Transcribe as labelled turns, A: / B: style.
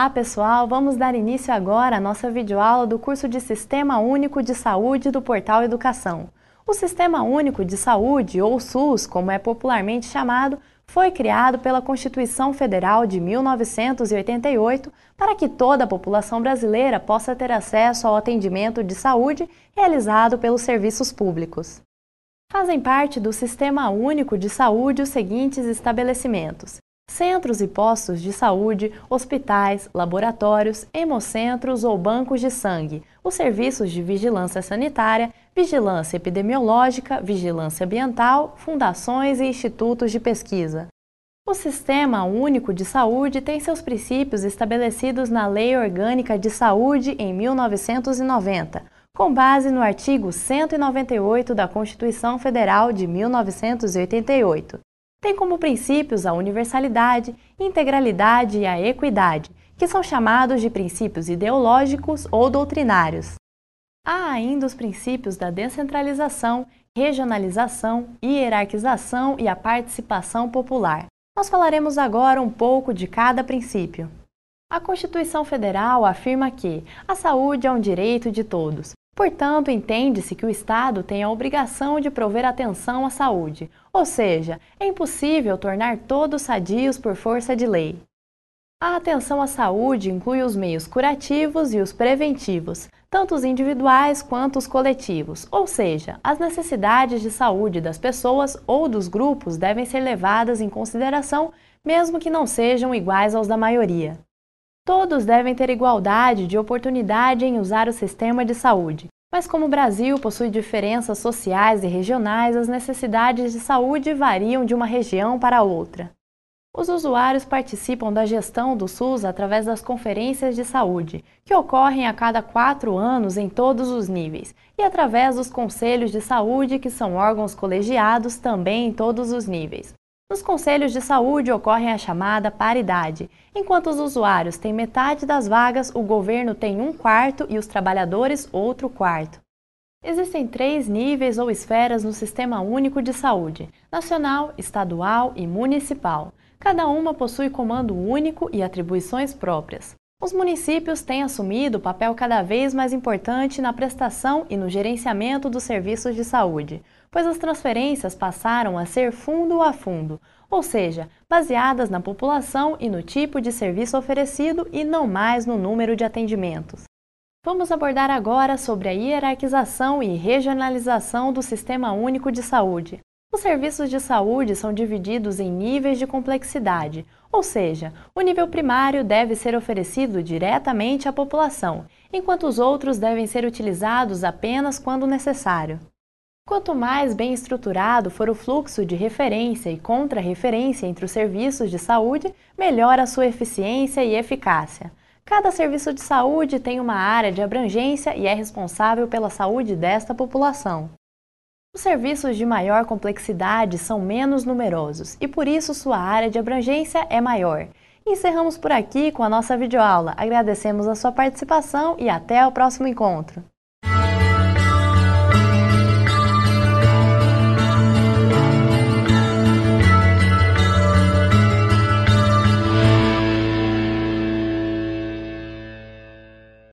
A: Olá pessoal, vamos dar início agora à nossa videoaula do curso de Sistema Único de Saúde do Portal Educação. O Sistema Único de Saúde, ou SUS, como é popularmente chamado, foi criado pela Constituição Federal de 1988 para que toda a população brasileira possa ter acesso ao atendimento de saúde realizado pelos serviços públicos. Fazem parte do Sistema Único de Saúde os seguintes estabelecimentos: Centros e postos de saúde, hospitais, laboratórios, hemocentros ou bancos de sangue, os serviços de vigilância sanitária, vigilância epidemiológica, vigilância ambiental, fundações e institutos de pesquisa. O Sistema Único de Saúde tem seus princípios estabelecidos na Lei Orgânica de Saúde em 1990, com base no artigo 198 da Constituição Federal de 1988 tem como princípios a universalidade, integralidade e a equidade, que são chamados de princípios ideológicos ou doutrinários. Há ainda os princípios da descentralização, regionalização, hierarquização e a participação popular. Nós falaremos agora um pouco de cada princípio. A Constituição Federal afirma que a saúde é um direito de todos Portanto, entende-se que o Estado tem a obrigação de prover atenção à saúde, ou seja, é impossível tornar todos sadios por força de lei. A atenção à saúde inclui os meios curativos e os preventivos, tanto os individuais quanto os coletivos, ou seja, as necessidades de saúde das pessoas ou dos grupos devem ser levadas em consideração, mesmo que não sejam iguais aos da maioria. Todos devem ter igualdade de oportunidade em usar o sistema de saúde. Mas como o Brasil possui diferenças sociais e regionais, as necessidades de saúde variam de uma região para outra. Os usuários participam da gestão do SUS através das conferências de saúde, que ocorrem a cada quatro anos em todos os níveis, e através dos conselhos de saúde, que são órgãos colegiados também em todos os níveis. Nos conselhos de saúde ocorre a chamada paridade. Enquanto os usuários têm metade das vagas, o governo tem um quarto e os trabalhadores outro quarto. Existem três níveis ou esferas no Sistema Único de Saúde: nacional, estadual e municipal. Cada uma possui comando único e atribuições próprias. Os municípios têm assumido papel cada vez mais importante na prestação e no gerenciamento dos serviços de saúde, pois as transferências passaram a ser fundo a fundo, ou seja, baseadas na população e no tipo de serviço oferecido e não mais no número de atendimentos. Vamos abordar agora sobre a hierarquização e regionalização do Sistema Único de Saúde, os serviços de saúde são divididos em níveis de complexidade, ou seja, o nível primário deve ser oferecido diretamente à população, enquanto os outros devem ser utilizados apenas quando necessário. Quanto mais bem estruturado for o fluxo de referência e contra-referência entre os serviços de saúde, melhor a sua eficiência e eficácia. Cada serviço de saúde tem uma área de abrangência e é responsável pela saúde desta população. Os serviços de maior complexidade são menos numerosos e por isso sua área de abrangência é maior. Encerramos por aqui com a nossa videoaula. Agradecemos a sua participação e até o próximo encontro.